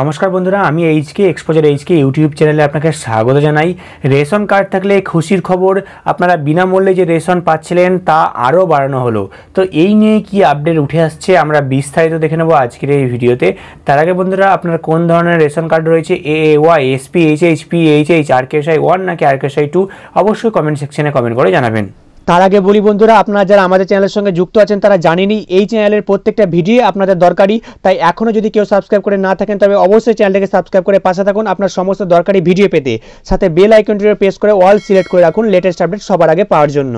নমস্কার বন্ধুরা আমি এইচকে এক্সপোজার এইচকে ইউটিউব চ্যানেলে আপনাকে স্বাগত জানাই রেশন কার্ড থাকলে খুশির খবর আপনারা বিনামূল্যে যে রেশন পাচ্ছিলেন তা আরও বাড়ানো হলো তো এই নিয়ে কি আপডেট উঠে আসছে আমরা বিস্তারিত দেখে নেবো আজকের এই ভিডিওতে তার আগে বন্ধুরা আপনার কোন ধরনের রেশন কার্ড রয়েছে A A Y SP H H P H H R KSI one নাকি আর কেএসআই টু অবশ্যই কমেন্ট সেকশনে কমেন্ট করে জানাবেন তার আগে বলি বন্ধুরা আপনারা যারা আমাদের চ্যানেলের সঙ্গে যুক্ত আছেন তারা জানেনি এই চ্যানেলের প্রত্যেকটা ভিডিও আপনাদের দরকারি তাই এখনও যদি কেউ সাবস্ক্রাইব করে না থাকেন তবে অবশ্যই চ্যানেলটাকে সাবস্ক্রাইব করে পাশে থাকুন আপনার সমস্ত দরকারি ভিডিও পেতে সাথে বেল আইকনটিও প্রেস করে অল সিলেক্ট করে রাখুন লেটেস্ট আপডেট সবার আগে পাওয়ার জন্য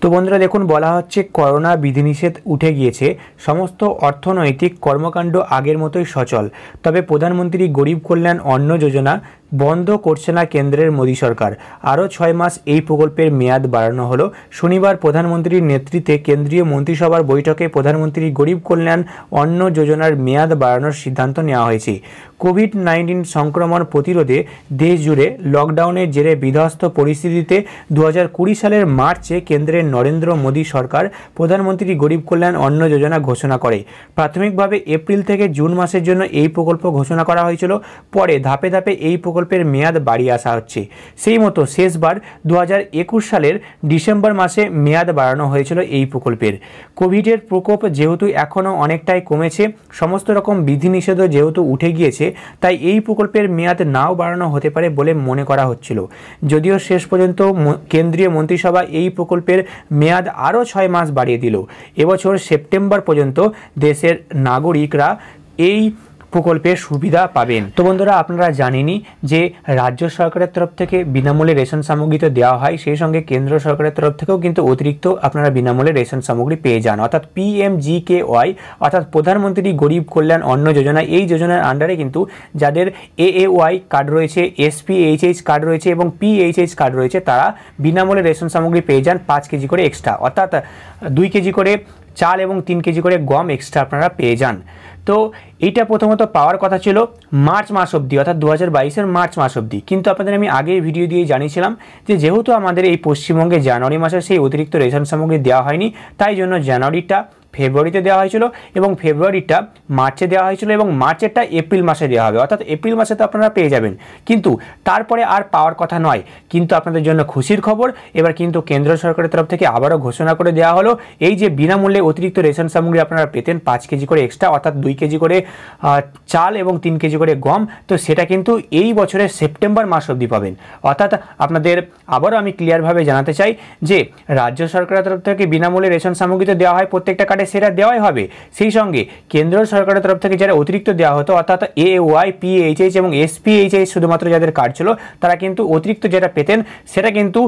তো বন্ধুরা দেখুন বলা হচ্ছে করোনা বিধিনিষেধ উঠে গিয়েছে সমস্ত অর্থনৈতিক কর্মকাণ্ড আগের মতোই সচল তবে প্রধানমন্ত্রী গরিব কল্যাণ অন্ন যোজনা বন্ধ করছে না কেন্দ্রের মোদী সরকার আরও ছয় মাস এই প্রকল্পের মেয়াদ বাড়ানো হলো শনিবার প্রধানমন্ত্রীর নেতৃত্বে কেন্দ্রীয় মন্ত্রিসভার বৈঠকে প্রধানমন্ত্রী গরিব কল্যাণ অন্ন যোজনার মেয়াদ বাড়ানোর সিদ্ধান্ত নেওয়া হয়েছে কোভিড নাইন্টিন সংক্রমণ প্রতিরোধে দেশ জুড়ে লকডাউনের জেরে বিধ্বস্ত পরিস্থিতিতে দু সালের মার্চে কেন্দ্রের নরেন্দ্র মোদী সরকার প্রধানমন্ত্রী গরিব কল্যাণ অন্ন যোজনা ঘোষণা করে প্রাথমিকভাবে এপ্রিল থেকে জুন মাসের জন্য এই প্রকল্প ঘোষণা করা হয়েছিল পরে ধাপে ধাপে এই প্রকল্প প্রকল্পের মেয়াদ বাড়িয়ে আসা হচ্ছে সেই মতো শেষবার দু সালের ডিসেম্বর মাসে মেয়াদ বাড়ানো হয়েছিল এই প্রকল্পের কোভিডের প্রকোপ যেহেতু এখনও অনেকটাই কমেছে সমস্ত রকম বিধিনিষেধও যেহেতু উঠে গিয়েছে তাই এই প্রকল্পের মেয়াদ নাও বাড়ানো হতে পারে বলে মনে করা হচ্ছিল যদিও শেষ পর্যন্ত কেন্দ্রীয় মন্ত্রিসভা এই প্রকল্পের মেয়াদ আরও ছয় মাস বাড়িয়ে দিল এবছর সেপ্টেম্বর পর্যন্ত দেশের নাগরিকরা এই প্রকল্পের সুবিধা পাবেন তো বন্ধুরা আপনারা জানেনই যে রাজ্য সরকারের তরফ থেকে বিনামূল্যে রেশন সামগ্রী তো দেওয়া হয় সেই সঙ্গে কেন্দ্র সরকারের তরফ থেকেও কিন্তু অতিরিক্ত আপনারা বিনামূল্যে রেশন সামগ্রী পেয়ে যান অর্থাৎ P M G K Y অর্থাৎ প্রধানমন্ত্রী গরিব কল্যাণ অন্ন যোজনা এই যোজনার আন্ডারে কিন্তু যাদের এ এ ওয়াই কার্ড রয়েছে এইচ এইচ কার্ড রয়েছে এবং পি এইচ এইচ কার্ড রয়েছে তারা বিনামূল্যে রেশন সামগ্রী পেয়ে যান পাঁচ কেজি করে এক্সট্রা অর্থাৎ দুই কেজি করে চাল এবং তিন কেজি করে গম এক্সট্রা আপনারা পেয়ে যান তো এইটা প্রথমত পাওয়ার কথা ছিল মার্চ মাস অবধি অর্থাৎ দু হাজার মার্চ মাস অবধি কিন্তু আপনাদের আমি আগেই ভিডিও দিয়ে জানিয়েছিলাম যে যেহেতু আমাদের এই পশ্চিমবঙ্গে জানুয়ারি মাসে সেই অতিরিক্ত রেশন সামগ্রী দেওয়া হয়নি তাই জন্য জানুয়ারিটা ফেব্রুয়ারিতে দেওয়া হয়েছিল এবং ফেব্রুয়ারিটা মার্চে দেওয়া হয়েছিল এবং মার্চেরটা এপ্রিল মাসে দেওয়া হবে অর্থাৎ এপ্রিল মাসে তো আপনারা পেয়ে যাবেন কিন্তু তারপরে আর পাওয়ার কথা নয় কিন্তু আপনাদের জন্য খুশির খবর এবার কিন্তু কেন্দ্র সরকারের তরফ থেকে আবারও ঘোষণা করে দেওয়া হলো এই যে বিনামূল্যে অতিরিক্ত রেশন সামগ্রী আপনারা পেতেন পাঁচ কেজি করে এক্সট্রা অর্থাৎ দুই কেজি করে চাল এবং তিন কেজি করে গম তো সেটা কিন্তু এই বছরের সেপ্টেম্বর মাস অবধি পাবেন অর্থাৎ আপনাদের আবারও আমি ক্লিয়ারভাবে জানাতে চাই যে রাজ্য সরকারের তরফ থেকে বিনামূল্যে রেশন সামগ্রী তো দেওয়া হয় প্রত্যেকটা কার্ডে কার্ডে সেটা দেওয়াই হবে সেই সঙ্গে কেন্দ্র সরকারের তরফ থেকে যারা অতিরিক্ত দেওয়া হতো অর্থাৎ এ ওয়াই পিএইচএইচ এবং এসপিএইচএইচ শুধুমাত্র যাদের কার্ড ছিল তারা কিন্তু অতিরিক্ত যেটা পেতেন সেটা কিন্তু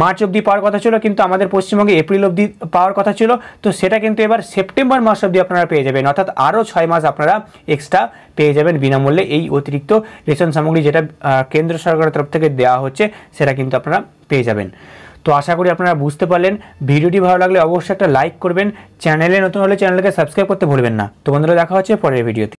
মার্চ অবধি পাওয়ার কথা ছিল কিন্তু আমাদের পশ্চিমবঙ্গে এপ্রিল অবধি পাওয়ার কথা ছিল তো সেটা কিন্তু এবার সেপ্টেম্বর মাস অবধি আপনারা পেয়ে যাবেন অর্থাৎ আরও ছয় মাস আপনারা এক্সট্রা পেয়ে যাবেন বিনামূল্যে এই অতিরিক্ত রেশন সামগ্রী যেটা কেন্দ্র সরকারের তরফ থেকে দেওয়া হচ্ছে সেটা কিন্তু আপনারা পেয়ে যাবেন তো আশা করি আপনারা বুঝতে পারলেন ভিডিওটি ভালো লাগলে অবশ্যই একটা লাইক করবেন চ্যানেলে নতুন হলে চ্যানেলকে সাবস্ক্রাইব করতে ভুলবেন না তো বন্ধুরা দেখা হচ্ছে পরের ভিডিওতে